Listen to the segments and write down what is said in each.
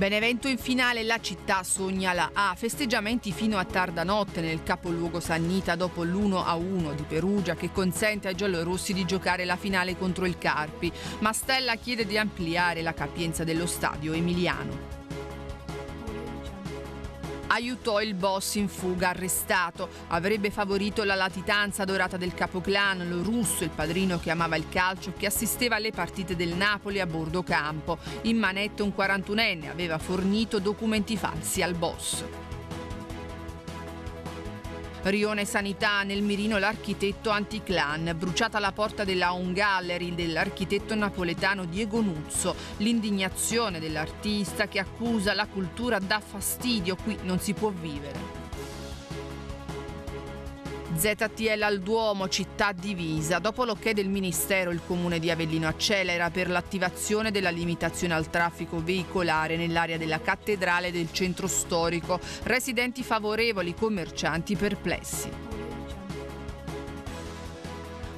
Benevento in finale, la città sogna la A. Festeggiamenti fino a tarda notte nel capoluogo Sannita dopo l'1-1 di Perugia che consente ai giallorossi di giocare la finale contro il Carpi. Ma Stella chiede di ampliare la capienza dello stadio emiliano aiutò il boss in fuga arrestato, avrebbe favorito la latitanza dorata del capoclan, lo russo, il padrino che amava il calcio, che assisteva alle partite del Napoli a bordo campo. In manetto un 41enne aveva fornito documenti falsi al boss. Rione Sanità, nel mirino l'architetto anticlan, bruciata la porta della Home Gallery dell'architetto napoletano Diego Nuzzo, l'indignazione dell'artista che accusa la cultura da fastidio, qui non si può vivere. ZTL al Duomo, città divisa. Dopo l'ok del Ministero, il Comune di Avellino accelera per l'attivazione della limitazione al traffico veicolare nell'area della cattedrale del centro storico. Residenti favorevoli, commercianti perplessi.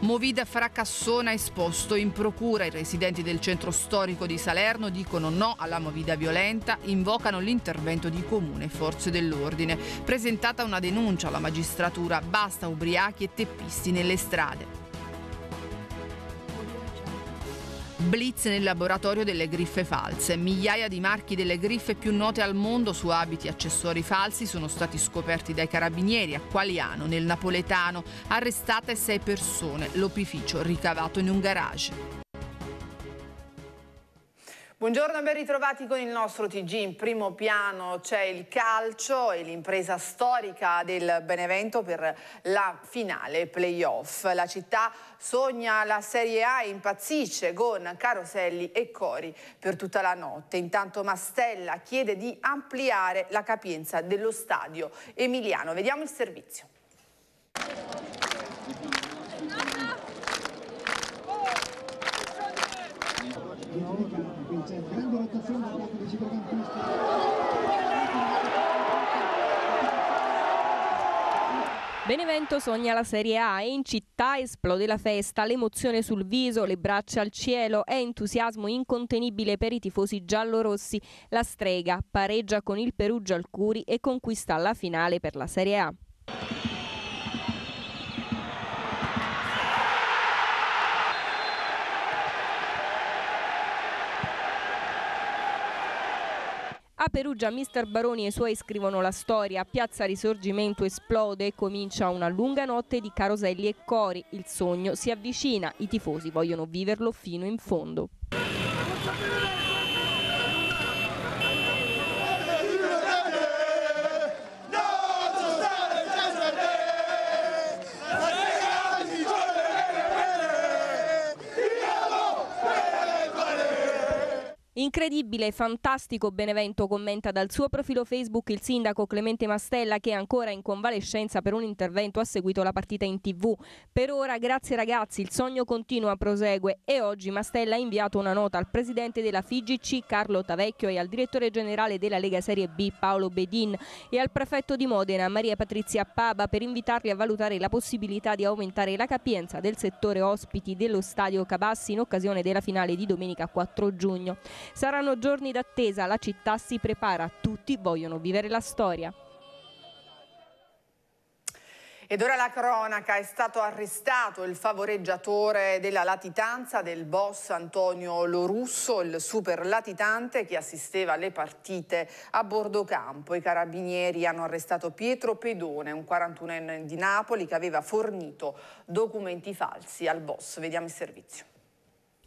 Movida Fracassona esposto in procura. I residenti del centro storico di Salerno dicono no alla movida violenta, invocano l'intervento di comune e forze dell'ordine. Presentata una denuncia alla magistratura, basta ubriachi e teppisti nelle strade. Blitz nel laboratorio delle griffe false. Migliaia di marchi delle griffe più note al mondo su abiti e accessori falsi sono stati scoperti dai carabinieri a Qualiano, nel napoletano. Arrestate sei persone, l'opificio ricavato in un garage. Buongiorno e ben ritrovati con il nostro TG. In primo piano c'è il calcio e l'impresa storica del Benevento per la finale playoff. La città sogna la Serie A e impazzisce con Caroselli e Cori per tutta la notte. Intanto Mastella chiede di ampliare la capienza dello stadio emiliano. Vediamo il servizio. valutazione da parte dei centrocampisti. Benevento sogna la Serie A e in città esplode la festa, l'emozione sul viso, le braccia al cielo e entusiasmo incontenibile per i tifosi giallorossi. La strega pareggia con il Perugia al Curi e conquista la finale per la Serie A. A Perugia Mr. Baroni e i suoi scrivono la storia, Piazza Risorgimento esplode e comincia una lunga notte di caroselli e cori, il sogno si avvicina, i tifosi vogliono viverlo fino in fondo. Incredibile e fantastico Benevento commenta dal suo profilo Facebook il sindaco Clemente Mastella che è ancora in convalescenza per un intervento ha seguito la partita in tv. Per ora grazie ragazzi il sogno continua, prosegue e oggi Mastella ha inviato una nota al presidente della FIGC Carlo Tavecchio e al direttore generale della Lega Serie B Paolo Bedin e al prefetto di Modena Maria Patrizia Paba per invitarli a valutare la possibilità di aumentare la capienza del settore ospiti dello stadio Cabassi in occasione della finale di domenica 4 giugno. Saranno giorni d'attesa, la città si prepara, tutti vogliono vivere la storia. Ed ora la cronaca, è stato arrestato il favoreggiatore della latitanza del boss Antonio Lorusso, il super latitante che assisteva alle partite a bordo campo. I carabinieri hanno arrestato Pietro Pedone, un 41enne di Napoli che aveva fornito documenti falsi al boss. Vediamo il servizio.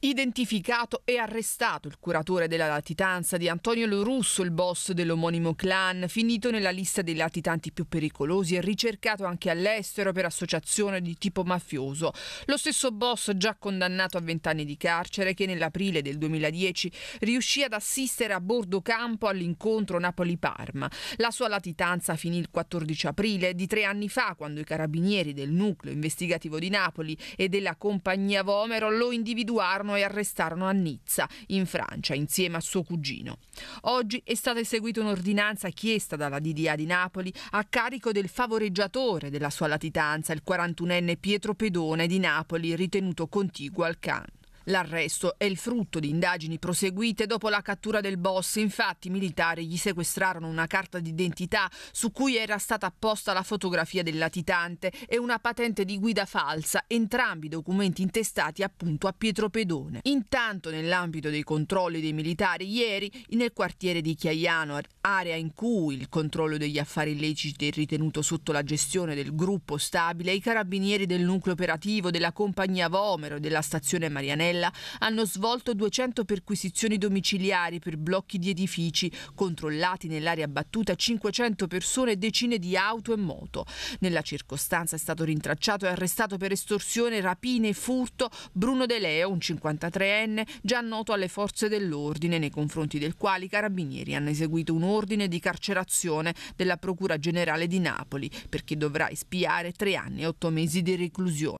Identificato e arrestato il curatore della latitanza di Antonio Lorusso, il boss dell'omonimo clan, finito nella lista dei latitanti più pericolosi e ricercato anche all'estero per associazione di tipo mafioso. Lo stesso boss già condannato a 20 anni di carcere che nell'aprile del 2010 riuscì ad assistere a bordo campo all'incontro Napoli-Parma. La sua latitanza finì il 14 aprile di tre anni fa quando i carabinieri del nucleo investigativo di Napoli e della compagnia Vomero lo individuarono e arrestarono a Nizza, in Francia, insieme a suo cugino. Oggi è stata eseguita un'ordinanza chiesta dalla DDA di Napoli a carico del favoreggiatore della sua latitanza, il 41enne Pietro Pedone di Napoli, ritenuto contiguo al CAN. L'arresto è il frutto di indagini proseguite dopo la cattura del boss. Infatti i militari gli sequestrarono una carta d'identità su cui era stata apposta la fotografia del latitante e una patente di guida falsa, entrambi documenti intestati appunto a Pietro Pedone. Intanto nell'ambito dei controlli dei militari ieri nel quartiere di Chiaiano, area in cui il controllo degli affari illeciti è ritenuto sotto la gestione del gruppo stabile, i carabinieri del nucleo operativo della compagnia Vomero e della stazione Marianella Mattarella hanno svolto 200 perquisizioni domiciliari per blocchi di edifici, controllati nell'area battuta 500 persone e decine di auto e moto. Nella circostanza è stato rintracciato e arrestato per estorsione, rapine e furto Bruno De Leo, un 53enne, già noto alle forze dell'ordine, nei confronti del quale i carabinieri hanno eseguito un ordine di carcerazione della Procura Generale di Napoli, perché dovrà espiare tre anni e otto mesi di reclusione.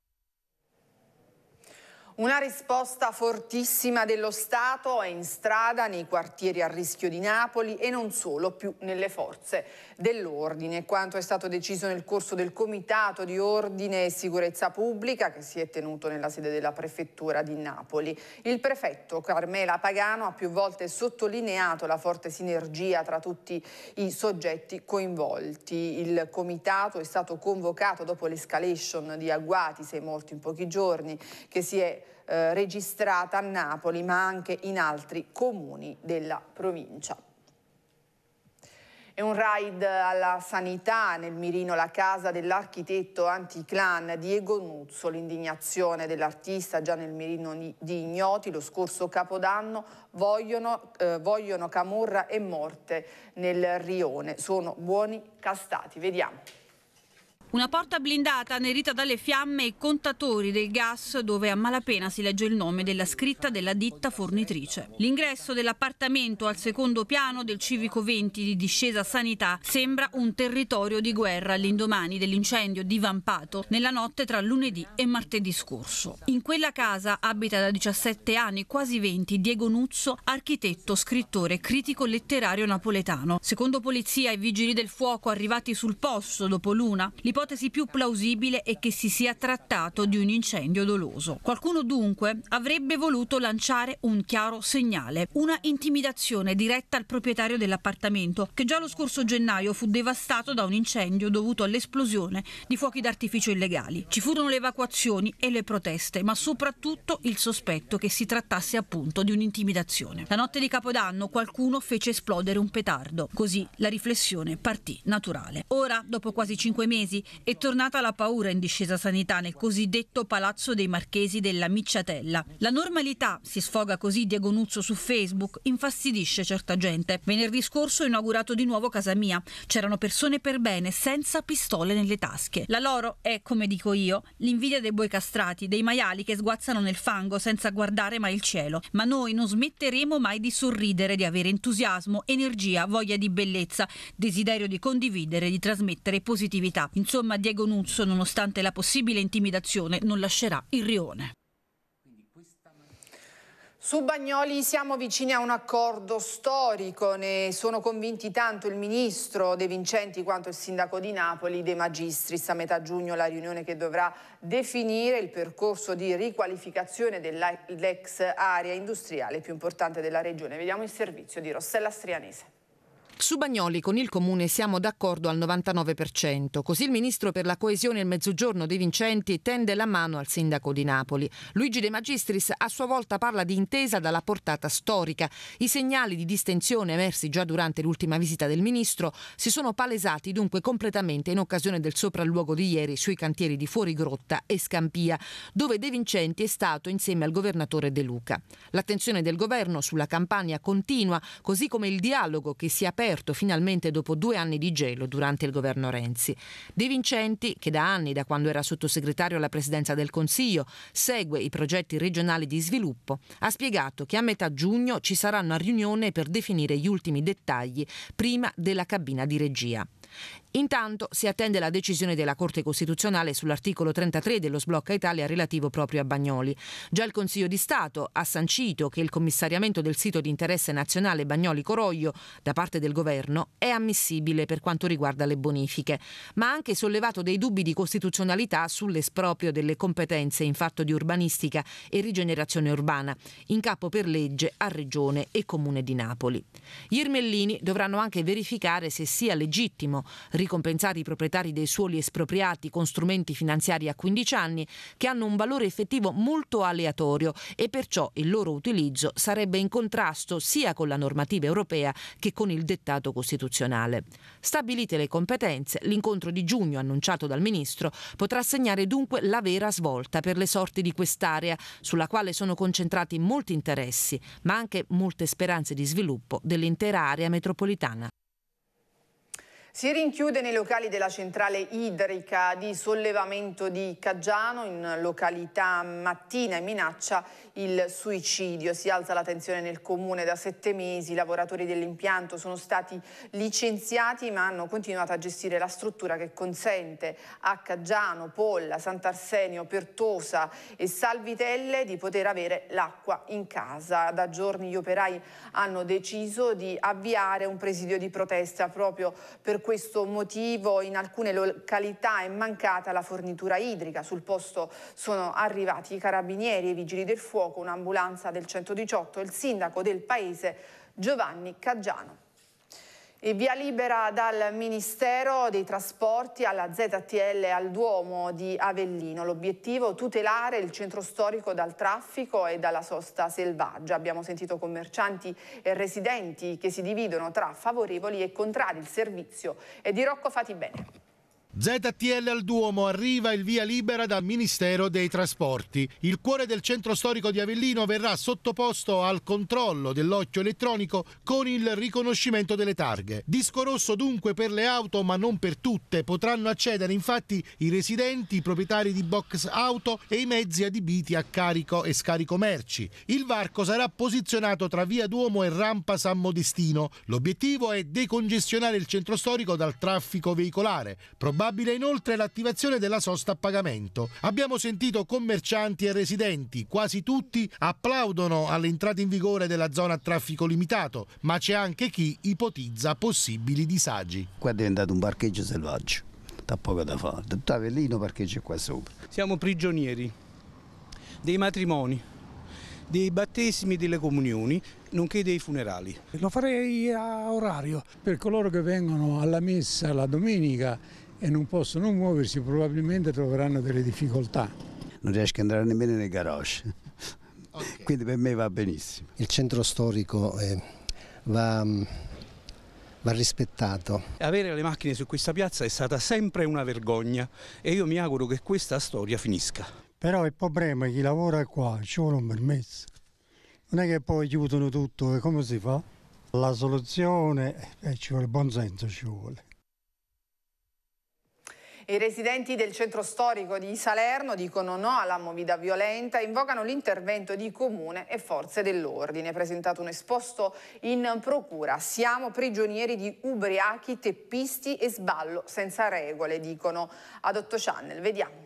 Una risposta fortissima dello Stato è in strada nei quartieri a rischio di Napoli e non solo, più nelle forze dell'ordine. Quanto è stato deciso nel corso del Comitato di Ordine e Sicurezza Pubblica che si è tenuto nella sede della Prefettura di Napoli. Il prefetto Carmela Pagano ha più volte sottolineato la forte sinergia tra tutti i soggetti coinvolti. Il Comitato è stato convocato dopo l'escalation di agguati, sei morti in pochi giorni, che si è eh, registrata a Napoli ma anche in altri comuni della provincia. È un raid alla sanità nel mirino la casa dell'architetto anticlan Diego Nuzzo. L'indignazione dell'artista già nel mirino di ignoti lo scorso capodanno vogliono, eh, vogliono camorra e morte nel rione. Sono buoni castati. Vediamo. Una porta blindata annerita dalle fiamme e contatori del gas dove a malapena si legge il nome della scritta della ditta fornitrice. L'ingresso dell'appartamento al secondo piano del Civico 20 di discesa sanità sembra un territorio di guerra all'indomani dell'incendio divampato nella notte tra lunedì e martedì scorso. In quella casa abita da 17 anni, quasi 20, Diego Nuzzo, architetto, scrittore, critico letterario napoletano. Secondo polizia e vigili del fuoco arrivati sul posto dopo l'una, li L'ipotesi più plausibile è che si sia trattato di un incendio doloso. Qualcuno dunque avrebbe voluto lanciare un chiaro segnale, una intimidazione diretta al proprietario dell'appartamento che già lo scorso gennaio fu devastato da un incendio dovuto all'esplosione di fuochi d'artificio illegali. Ci furono le evacuazioni e le proteste, ma soprattutto il sospetto che si trattasse appunto di un'intimidazione. La notte di Capodanno qualcuno fece esplodere un petardo, così la riflessione partì naturale. Ora, dopo quasi cinque mesi, è tornata la paura in discesa sanità nel cosiddetto Palazzo dei Marchesi della Micciatella. La normalità, si sfoga così Diego Nuzzo su Facebook, infastidisce certa gente. Venerdì scorso ho inaugurato di nuovo casa mia. C'erano persone per bene, senza pistole nelle tasche. La loro è, come dico io, l'invidia dei buoi castrati, dei maiali che sguazzano nel fango senza guardare mai il cielo. Ma noi non smetteremo mai di sorridere, di avere entusiasmo, energia, voglia di bellezza, desiderio di condividere, di trasmettere positività. Insomma, Insomma, Diego Nuzzo, nonostante la possibile intimidazione, non lascerà il rione. Su Bagnoli siamo vicini a un accordo storico, ne sono convinti tanto il ministro De Vincenti quanto il sindaco di Napoli, De Magistris. A metà giugno la riunione che dovrà definire il percorso di riqualificazione dell'ex area industriale più importante della regione. Vediamo il servizio di Rossella Strianese. Su Bagnoli con il Comune siamo d'accordo al 99%, così il Ministro per la coesione e il Mezzogiorno De Vincenti tende la mano al Sindaco di Napoli. Luigi De Magistris a sua volta parla di intesa dalla portata storica. I segnali di distensione emersi già durante l'ultima visita del Ministro si sono palesati dunque completamente in occasione del sopralluogo di ieri sui cantieri di Fuorigrotta e Scampia, dove De Vincenti è stato insieme al Governatore De Luca. L'attenzione del Governo sulla campagna continua, così come il dialogo che si è aperto riaperto finalmente dopo due anni di gelo durante il governo Renzi. De Vincenti, che da anni, da quando era sottosegretario alla presidenza del Consiglio, segue i progetti regionali di sviluppo, ha spiegato che a metà giugno ci sarà una riunione per definire gli ultimi dettagli prima della cabina di regia. Intanto si attende la decisione della Corte Costituzionale sull'articolo 33 dello sblocca Italia relativo proprio a Bagnoli. Già il Consiglio di Stato ha sancito che il commissariamento del sito di interesse nazionale Bagnoli Coroglio da parte del governo è ammissibile per quanto riguarda le bonifiche, ma ha anche sollevato dei dubbi di costituzionalità sull'esproprio delle competenze in fatto di urbanistica e rigenerazione urbana, in capo per legge a Regione e Comune di Napoli. Gli Irmellini dovranno anche verificare se sia legittimo ricompensati i proprietari dei suoli espropriati con strumenti finanziari a 15 anni che hanno un valore effettivo molto aleatorio e perciò il loro utilizzo sarebbe in contrasto sia con la normativa europea che con il dettato costituzionale. Stabilite le competenze, l'incontro di giugno annunciato dal Ministro potrà segnare dunque la vera svolta per le sorti di quest'area sulla quale sono concentrati molti interessi, ma anche molte speranze di sviluppo dell'intera area metropolitana. Si rinchiude nei locali della centrale idrica di sollevamento di Caggiano in località Mattina e minaccia il suicidio. Si alza la tensione nel comune da sette mesi, i lavoratori dell'impianto sono stati licenziati ma hanno continuato a gestire la struttura che consente a Caggiano, Polla, Sant'Arsenio, Pertosa e Salvitelle di poter avere l'acqua in casa. Da giorni gli operai hanno deciso di avviare un presidio di protesta proprio per questo motivo in alcune località è mancata la fornitura idrica. Sul posto sono arrivati i carabinieri e i vigili del fuoco fuoco un'ambulanza del 118 e il sindaco del paese Giovanni Caggiano. E via libera dal Ministero dei Trasporti alla ZTL al Duomo di Avellino. L'obiettivo è tutelare il centro storico dal traffico e dalla sosta selvaggia. Abbiamo sentito commercianti e residenti che si dividono tra favorevoli e contrari. Il servizio è di Rocco Fatibene. ZTL al Duomo arriva il via libera dal Ministero dei Trasporti. Il cuore del centro storico di Avellino verrà sottoposto al controllo dell'occhio elettronico con il riconoscimento delle targhe. Disco rosso dunque per le auto, ma non per tutte. Potranno accedere infatti i residenti, i proprietari di box auto e i mezzi adibiti a carico e scarico merci. Il varco sarà posizionato tra via Duomo e rampa San Modestino. L'obiettivo è decongestionare il centro storico dal traffico veicolare. Probabilmente probabile inoltre l'attivazione della sosta a pagamento. Abbiamo sentito commercianti e residenti, quasi tutti applaudono all'entrata in vigore della zona a traffico limitato, ma c'è anche chi ipotizza possibili disagi. Qua è diventato un parcheggio selvaggio, da poco da fare. Il Tavellino parcheggia qua sopra. Siamo prigionieri dei matrimoni, dei battesimi, e delle comunioni, nonché dei funerali. Lo farei a orario per coloro che vengono alla messa la domenica e non possono muoversi probabilmente troveranno delle difficoltà. Non riesco ad entrare nemmeno nei garage, okay. quindi per me va benissimo. Il centro storico eh, va, mm, va rispettato. Avere le macchine su questa piazza è stata sempre una vergogna e io mi auguro che questa storia finisca. Però il problema è che chi lavora qua, ci vuole un permesso. Non è che poi chiudono tutto, come si fa? La soluzione eh, ci vuole buonsenso, ci vuole. I residenti del centro storico di Salerno dicono no alla movida violenta, invocano l'intervento di comune e forze dell'ordine. Presentato un esposto in procura. Siamo prigionieri di ubriachi, teppisti e sballo senza regole, dicono ad Otto Channel. Vediamo.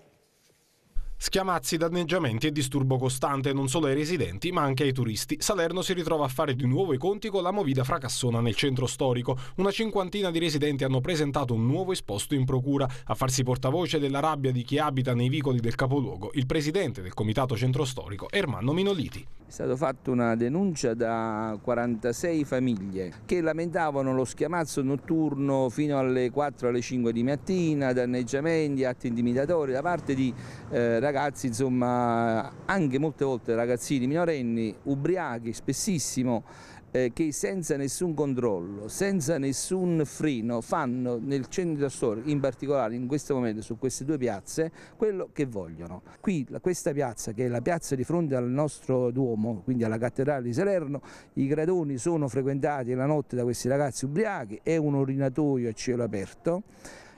Schiamazzi, danneggiamenti e disturbo costante non solo ai residenti ma anche ai turisti. Salerno si ritrova a fare di nuovo i conti con la movida fracassona nel centro storico. Una cinquantina di residenti hanno presentato un nuovo esposto in procura. A farsi portavoce della rabbia di chi abita nei vicoli del capoluogo, il presidente del comitato centro storico, Ermanno Minoliti. È stata fatta una denuncia da 46 famiglie che lamentavano lo schiamazzo notturno fino alle 4 alle 5 di mattina, danneggiamenti, atti intimidatori da parte di eh, ragazzi ragazzi, insomma, anche molte volte ragazzini minorenni, ubriachi spessissimo, eh, che senza nessun controllo, senza nessun freno fanno nel centro storico, in particolare in questo momento su queste due piazze, quello che vogliono. Qui questa piazza, che è la piazza di fronte al nostro Duomo, quindi alla cattedrale di Salerno, i gradoni sono frequentati la notte da questi ragazzi ubriachi, è un orinatoio a cielo aperto.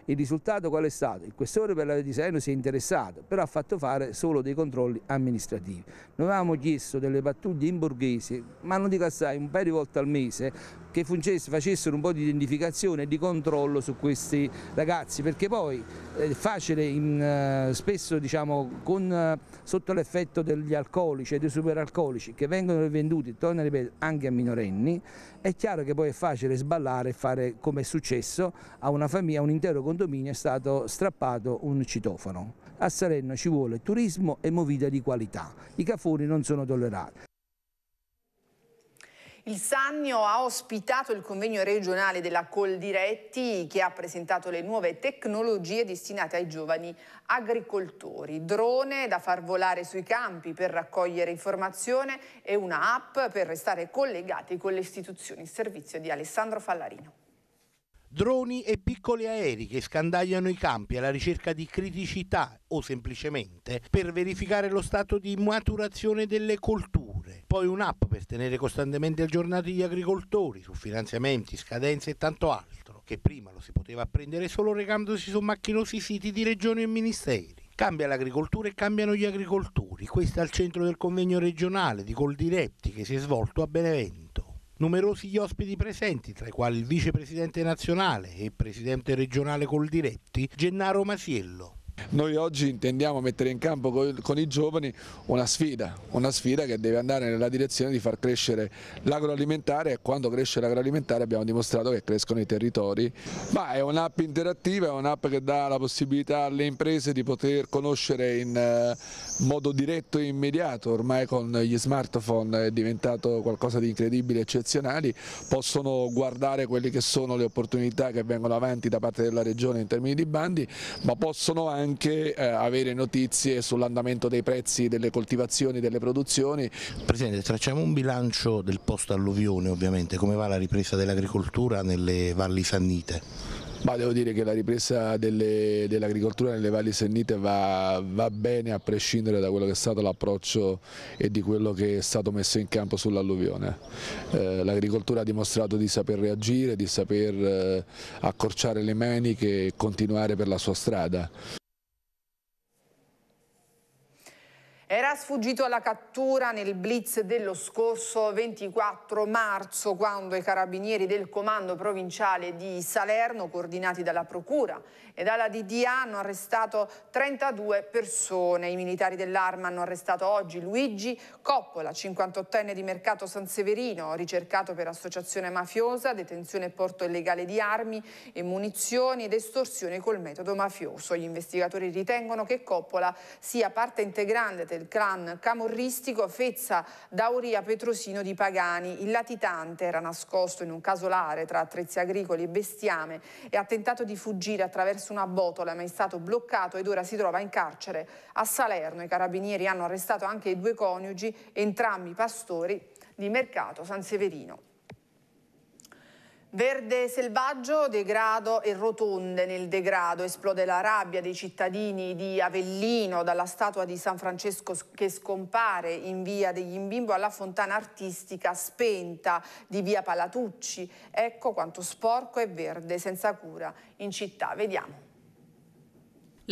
Il risultato qual è stato? Il questore per la via di Salerno si è interessato, però ha fatto fare solo dei controlli amministrativi. Noi avevamo chiesto delle pattuglie in borghese, ma non dico assai, un paio di volte al mese, che facessero un po' di identificazione e di controllo su questi ragazzi, perché poi eh, è facile, in, eh, spesso diciamo, con, eh, sotto l'effetto degli alcolici e dei superalcolici che vengono venduti, torno a ripetere, anche a minorenni, è chiaro che poi è facile sballare e fare come è successo a una famiglia, a un intero condominio è stato strappato un citofono. A Salerno ci vuole turismo e movita di qualità, i cafoni non sono tollerati. Il Sannio ha ospitato il convegno regionale della Coldiretti che ha presentato le nuove tecnologie destinate ai giovani agricoltori. Drone da far volare sui campi per raccogliere informazione e una app per restare collegati con le istituzioni. servizio di Alessandro Fallarino. Droni e piccoli aerei che scandagliano i campi alla ricerca di criticità o semplicemente per verificare lo stato di maturazione delle colture poi un'app per tenere costantemente aggiornati gli agricoltori su finanziamenti, scadenze e tanto altro, che prima lo si poteva apprendere solo recandosi su macchinosi siti di regioni e ministeri. Cambia l'agricoltura e cambiano gli agricoltori, questo è al centro del convegno regionale di Coldiretti che si è svolto a Benevento. Numerosi gli ospiti presenti, tra i quali il vicepresidente nazionale e presidente regionale Coldiretti, Gennaro Masiello. Noi oggi intendiamo mettere in campo con i giovani una sfida, una sfida che deve andare nella direzione di far crescere l'agroalimentare e quando cresce l'agroalimentare abbiamo dimostrato che crescono i territori. Ma è un'app interattiva, è un'app che dà la possibilità alle imprese di poter conoscere in eh, modo diretto e immediato, ormai con gli smartphone è diventato qualcosa di incredibile, eccezionale, possono guardare quelle che sono le opportunità che vengono avanti da parte della regione in termini di bandi, ma possono anche anche eh, avere notizie sull'andamento dei prezzi delle coltivazioni, e delle produzioni. Presidente, tracciamo un bilancio del post-alluvione ovviamente, come va la ripresa dell'agricoltura nelle valli sannite? Ma devo dire che la ripresa dell'agricoltura dell nelle valli sennite va, va, bene a prescindere da quello che è stato l'approccio e di quello che è stato messo in campo sull'alluvione. Eh, l'agricoltura ha dimostrato di saper reagire, di saper eh, accorciare le maniche e continuare per la sua strada. Era sfuggito alla cattura nel blitz dello scorso 24 marzo quando i carabinieri del comando provinciale di Salerno, coordinati dalla Procura e dalla DDA, hanno arrestato 32 persone. I militari dell'Arma hanno arrestato oggi Luigi Coppola, 58enne di Mercato San Severino, ricercato per associazione mafiosa, detenzione e porto illegale di armi e munizioni ed estorsione col metodo mafioso. Gli investigatori ritengono che Coppola sia parte integrante del del clan camorristico Fezza Dauria Petrosino di Pagani. Il latitante era nascosto in un casolare tra attrezzi agricoli e bestiame e ha tentato di fuggire attraverso una botola ma è stato bloccato ed ora si trova in carcere a Salerno. I carabinieri hanno arrestato anche i due coniugi, entrambi pastori di Mercato San Severino. Verde selvaggio, degrado e rotonde nel degrado. Esplode la rabbia dei cittadini di Avellino dalla statua di San Francesco che scompare in via degli Imbimbo alla fontana artistica spenta di via Palatucci. Ecco quanto sporco e verde, senza cura, in città. Vediamo.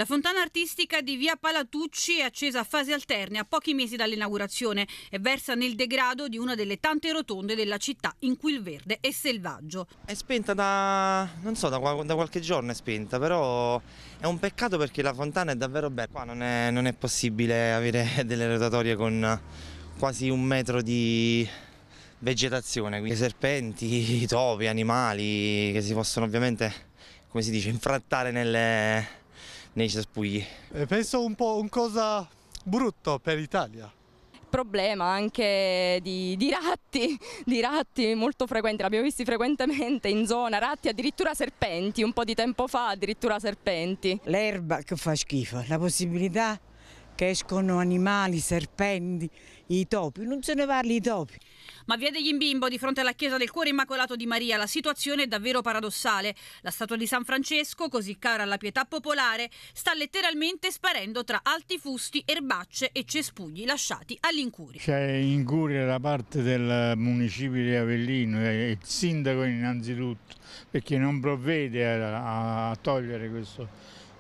La fontana artistica di via Palatucci è accesa a fasi alterne a pochi mesi dall'inaugurazione e versa nel degrado di una delle tante rotonde della città in cui il verde è selvaggio. È spenta da, non so, da, da qualche giorno è spenta, però è un peccato perché la fontana è davvero bella. Qua non è, non è possibile avere delle rotatorie con quasi un metro di vegetazione, quindi serpenti, topi, animali che si possono ovviamente, come si dice, infrattare nelle, nei cespugli. Eh, penso un po' un cosa brutto per l'Italia problema anche di, di, ratti, di ratti molto frequenti, l'abbiamo visti frequentemente in zona, ratti addirittura serpenti, un po' di tempo fa addirittura serpenti. L'erba che fa schifo, la possibilità che escono animali, serpenti, i topi, non se ne parli i topi. Ma via degli Imbimbo, di fronte alla chiesa del Cuore Immacolato di Maria, la situazione è davvero paradossale. La statua di San Francesco, così cara alla pietà popolare, sta letteralmente sparendo tra alti fusti, erbacce e cespugli lasciati all'incuria. C'è incuria da parte del municipio di Avellino il sindaco innanzitutto, perché non provvede a, a togliere questo,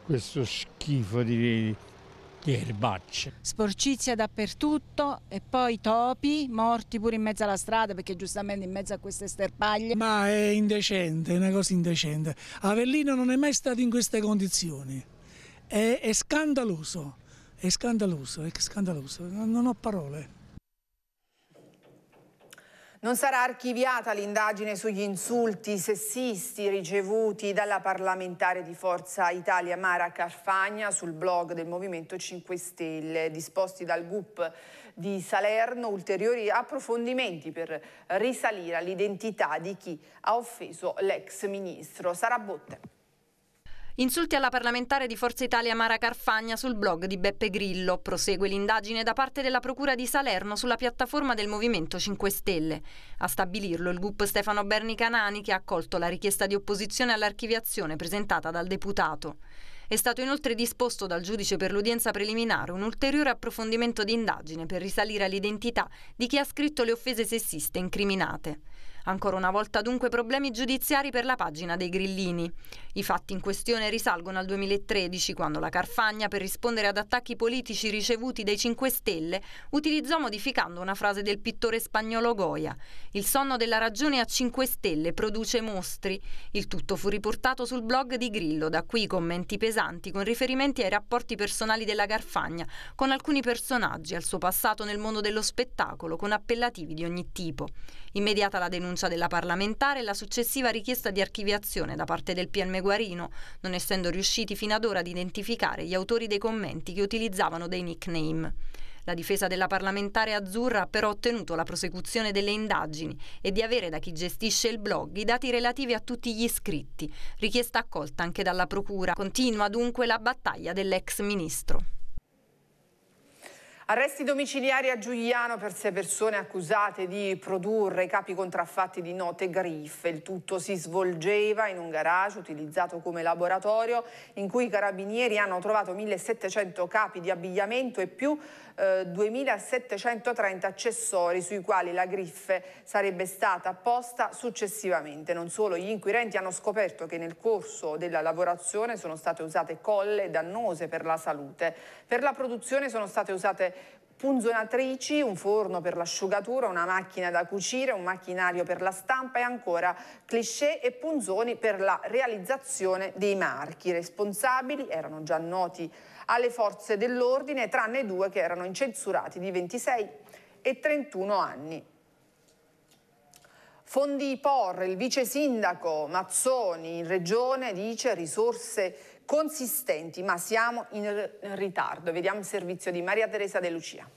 questo schifo di, di erbacce. Sporcizia dappertutto e poi topi morti pure in mezzo alla strada perché giustamente in mezzo a queste sterpaglie. Ma è indecente, è una cosa indecente. Avellino non è mai stato in queste condizioni, è, è scandaloso, è scandaloso, è scandaloso, non ho parole. Non sarà archiviata l'indagine sugli insulti sessisti ricevuti dalla parlamentare di Forza Italia Mara Carfagna sul blog del Movimento 5 Stelle, disposti dal GUP di Salerno ulteriori approfondimenti per risalire all'identità di chi ha offeso l'ex ministro Sarà botte. Insulti alla parlamentare di Forza Italia Mara Carfagna sul blog di Beppe Grillo. Prosegue l'indagine da parte della Procura di Salerno sulla piattaforma del Movimento 5 Stelle. A stabilirlo il GUP Stefano Berni Canani che ha accolto la richiesta di opposizione all'archiviazione presentata dal deputato. È stato inoltre disposto dal giudice per l'udienza preliminare un ulteriore approfondimento di indagine per risalire all'identità di chi ha scritto le offese sessiste incriminate. Ancora una volta dunque problemi giudiziari per la pagina dei grillini. I fatti in questione risalgono al 2013 quando la Carfagna per rispondere ad attacchi politici ricevuti dai 5 Stelle utilizzò modificando una frase del pittore spagnolo Goya. Il sonno della ragione a 5 Stelle produce mostri. Il tutto fu riportato sul blog di Grillo, da qui commenti pesanti con riferimenti ai rapporti personali della Carfagna con alcuni personaggi, al suo passato nel mondo dello spettacolo, con appellativi di ogni tipo. Immediata la denuncia denuncia della parlamentare e la successiva richiesta di archiviazione da parte del PM Guarino, non essendo riusciti fino ad ora ad identificare gli autori dei commenti che utilizzavano dei nickname. La difesa della parlamentare azzurra ha però ottenuto la prosecuzione delle indagini e di avere da chi gestisce il blog i dati relativi a tutti gli iscritti, richiesta accolta anche dalla Procura. Continua dunque la battaglia dell'ex ministro. Arresti domiciliari a Giuliano per sei persone accusate di produrre capi contraffatti di note griffe. Il tutto si svolgeva in un garage utilizzato come laboratorio in cui i carabinieri hanno trovato 1700 capi di abbigliamento e più eh, 2730 accessori sui quali la griffe sarebbe stata posta successivamente. Non solo, gli inquirenti hanno scoperto che nel corso della lavorazione sono state usate colle dannose per la salute. Per la produzione sono state usate punzonatrici, un forno per l'asciugatura, una macchina da cucire, un macchinario per la stampa e ancora cliché e punzoni per la realizzazione dei marchi. I responsabili erano già noti alle forze dell'ordine, tranne due che erano incensurati di 26 e 31 anni. Fondi POR, il vice sindaco Mazzoni in regione dice risorse consistenti, ma siamo in ritardo. Vediamo il servizio di Maria Teresa De Lucia.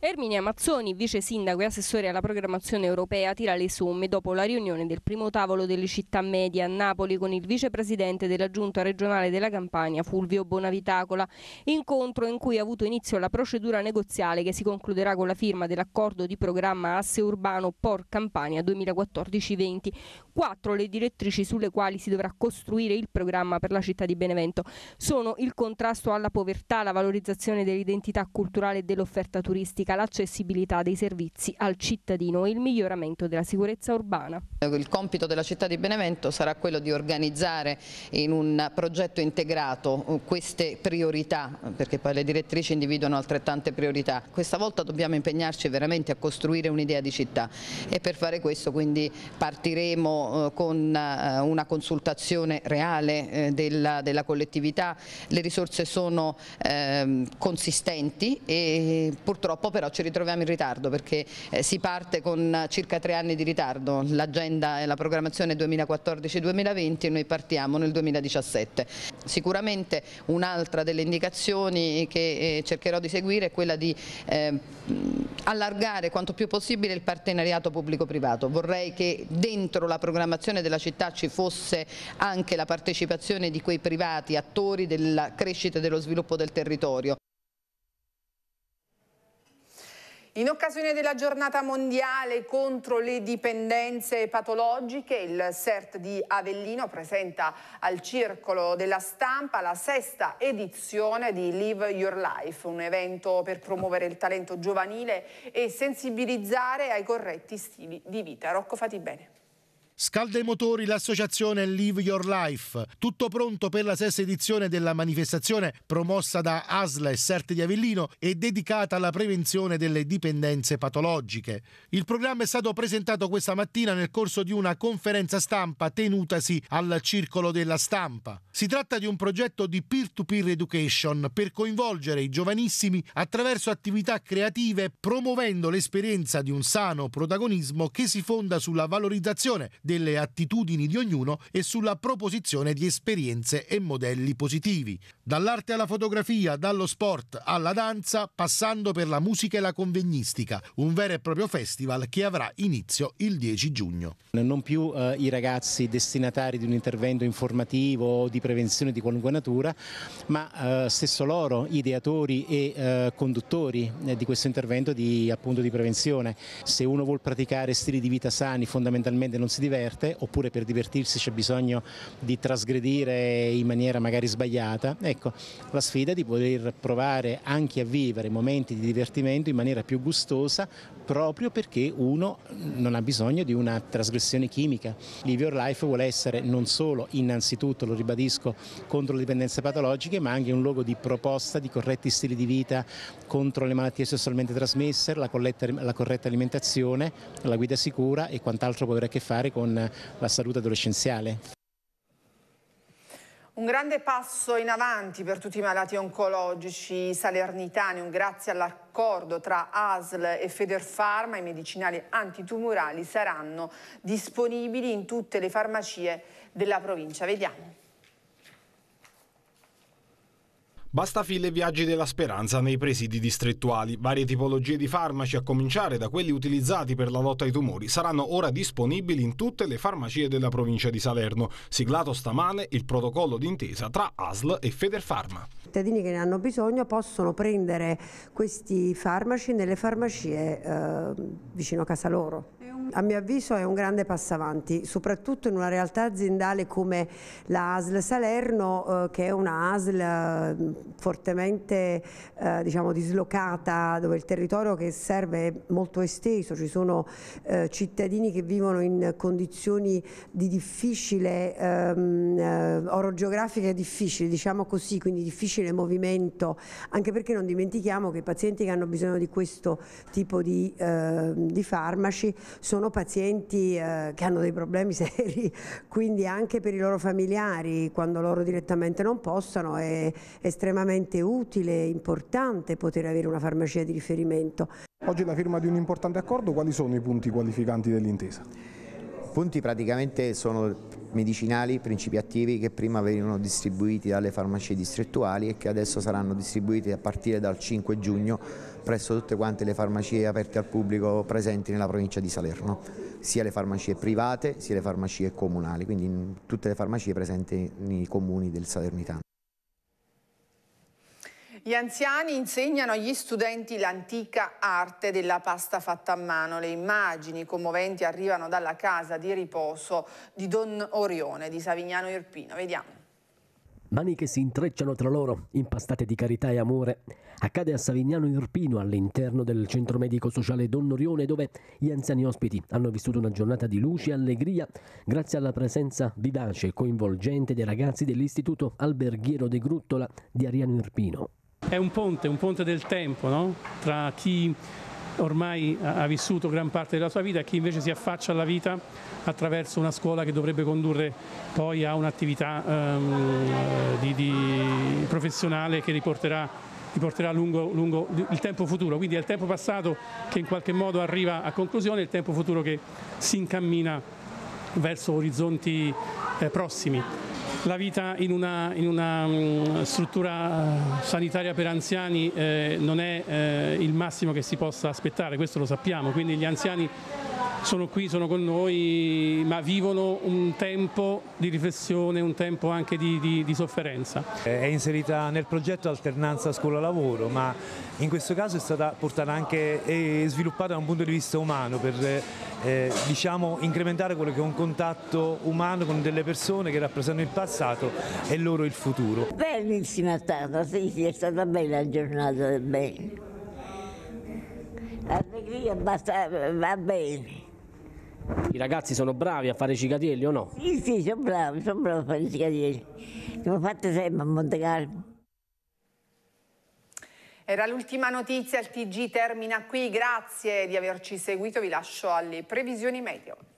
Erminia Mazzoni, vice sindaco e assessore alla programmazione europea, tira le somme dopo la riunione del primo tavolo delle città medie a Napoli con il vicepresidente della giunta regionale della Campania, Fulvio Bonavitacola. Incontro in cui ha avuto inizio la procedura negoziale che si concluderà con la firma dell'accordo di programma Asse Urbano POR Campania 2014-20. Quattro le direttrici sulle quali si dovrà costruire il programma per la città di Benevento sono il contrasto alla povertà, la valorizzazione dell'identità culturale e dell'offerta turistica significa l'accessibilità dei servizi al cittadino e il miglioramento della sicurezza urbana. Il compito della città di Benevento sarà quello di organizzare in un progetto integrato queste priorità, perché poi le direttrici individuano altrettante priorità. Questa volta dobbiamo impegnarci veramente a costruire un'idea di città e per fare questo quindi partiremo eh, con eh, una consultazione reale eh, della, della collettività, le risorse sono ehm, consistenti e purtroppo per però ci ritroviamo in ritardo perché eh, si parte con circa tre anni di ritardo, l'agenda e la programmazione 2014-2020 e noi partiamo nel 2017. Sicuramente un'altra delle indicazioni che eh, cercherò di seguire è quella di eh, allargare quanto più possibile il partenariato pubblico-privato. Vorrei che dentro la programmazione della città ci fosse anche la partecipazione di quei privati, attori della crescita e dello sviluppo del territorio. In occasione della giornata mondiale contro le dipendenze patologiche, il CERT di Avellino presenta al Circolo della Stampa la sesta edizione di Live Your Life, un evento per promuovere il talento giovanile e sensibilizzare ai corretti stili di vita. Rocco bene. Scalda i motori l'associazione Live Your Life. Tutto pronto per la sesta edizione della manifestazione promossa da Asla e Serte di Avellino e dedicata alla prevenzione delle dipendenze patologiche. Il programma è stato presentato questa mattina nel corso di una conferenza stampa tenutasi al Circolo della Stampa. Si tratta di un progetto di peer-to-peer -peer education per coinvolgere i giovanissimi attraverso attività creative promuovendo l'esperienza di un sano protagonismo che si fonda sulla valorizzazione delle attitudini di ognuno e sulla proposizione di esperienze e modelli positivi. Dall'arte alla fotografia, dallo sport alla danza, passando per la musica e la convegnistica, un vero e proprio festival che avrà inizio il 10 giugno. Non più eh, i ragazzi destinatari di un intervento informativo o di prevenzione di qualunque natura, ma eh, stesso loro, ideatori e eh, conduttori eh, di questo intervento di, appunto, di prevenzione. Se uno vuol praticare stili di vita sani, fondamentalmente non si diverte diverte, oppure per divertirsi c'è bisogno di trasgredire in maniera magari sbagliata. Ecco, la sfida è di poter provare anche a vivere momenti di divertimento in maniera più gustosa proprio perché uno non ha bisogno di una trasgressione chimica. Live Your Life vuole essere non solo, innanzitutto, lo ribadisco, contro le dipendenze patologiche, ma anche un luogo di proposta di corretti stili di vita contro le malattie sessualmente trasmesse, la, corretta alimentazione, la guida sicura e quant'altro può avere a che fare con con la salute adolescenziale. Un grande passo in avanti per tutti i malati oncologici salernitani, un grazie all'accordo tra ASL e Federfarma, i medicinali antitumorali saranno disponibili in tutte le farmacie della provincia. Vediamo. Basta file viaggi della speranza nei presidi distrettuali. Varie tipologie di farmaci, a cominciare da quelli utilizzati per la lotta ai tumori, saranno ora disponibili in tutte le farmacie della provincia di Salerno. Siglato stamane il protocollo d'intesa tra ASL e Federfarma. I cittadini che ne hanno bisogno possono prendere questi farmaci nelle farmacie eh, vicino a casa loro. A mio avviso è un grande passo avanti, soprattutto in una realtà aziendale come la ASL Salerno, eh, che è una ASL fortemente eh, diciamo, dislocata, dove il territorio che serve è molto esteso, ci sono eh, cittadini che vivono in condizioni di difficile, ehm, eh, orogeografiche difficili, diciamo così, quindi difficile movimento, anche perché non dimentichiamo che i pazienti che hanno bisogno di questo tipo di, ehm, di farmaci sono pazienti eh, che hanno dei problemi seri, quindi anche per i loro familiari, quando loro direttamente non possono, è estremamente utile e importante poter avere una farmacia di riferimento. Oggi la firma di un importante accordo, quali sono i punti qualificanti dell'intesa? I punti praticamente sono medicinali, principi attivi che prima venivano distribuiti dalle farmacie distrettuali e che adesso saranno distribuiti a partire dal 5 giugno presso tutte quante le farmacie aperte al pubblico presenti nella provincia di Salerno, sia le farmacie private sia le farmacie comunali, quindi tutte le farmacie presenti nei comuni del Salernitano. Gli anziani insegnano agli studenti l'antica arte della pasta fatta a mano. Le immagini commoventi arrivano dalla casa di riposo di Don Orione di Savignano Irpino. Vediamo. Mani che si intrecciano tra loro, impastate di carità e amore. Accade a Savignano Irpino, all'interno del centro medico sociale Don Orione, dove gli anziani ospiti hanno vissuto una giornata di luce e allegria grazie alla presenza vivace e coinvolgente dei ragazzi dell'Istituto Alberghiero de Gruttola di Ariano Irpino. È un ponte, un ponte del tempo, no? Tra chi ormai ha vissuto gran parte della sua vita e chi invece si affaccia alla vita attraverso una scuola che dovrebbe condurre poi a un'attività ehm, di, di professionale che riporterà porterà lungo, lungo, il tempo futuro, quindi è il tempo passato che in qualche modo arriva a conclusione, il tempo futuro che si incammina verso orizzonti eh, prossimi la vita in una, in una mm, struttura eh, sanitaria per anziani eh, non è eh, il massimo che si possa aspettare, questo lo sappiamo, quindi gli anziani sono qui, sono con noi, ma vivono un tempo di riflessione, un tempo anche di, di, di sofferenza. Eh, è inserita nel progetto alternanza scuola-lavoro, ma in questo caso è stata portata anche e sviluppata da un punto di vista umano per eh, diciamo, incrementare quello che è un contatto umano con delle persone che rappresentano il passato e loro il futuro. Bellissima è stata, sì, sì, è stata bella la giornata, bene. L'allegria va bene. I ragazzi sono bravi a fare i cicatelli o no? Sì, sì, sono bravi, sono bravi a fare i cicatelli. L'ho fatto sempre a Monte Carlo. Era l'ultima notizia, il TG termina qui, grazie di averci seguito, vi lascio alle previsioni meteo.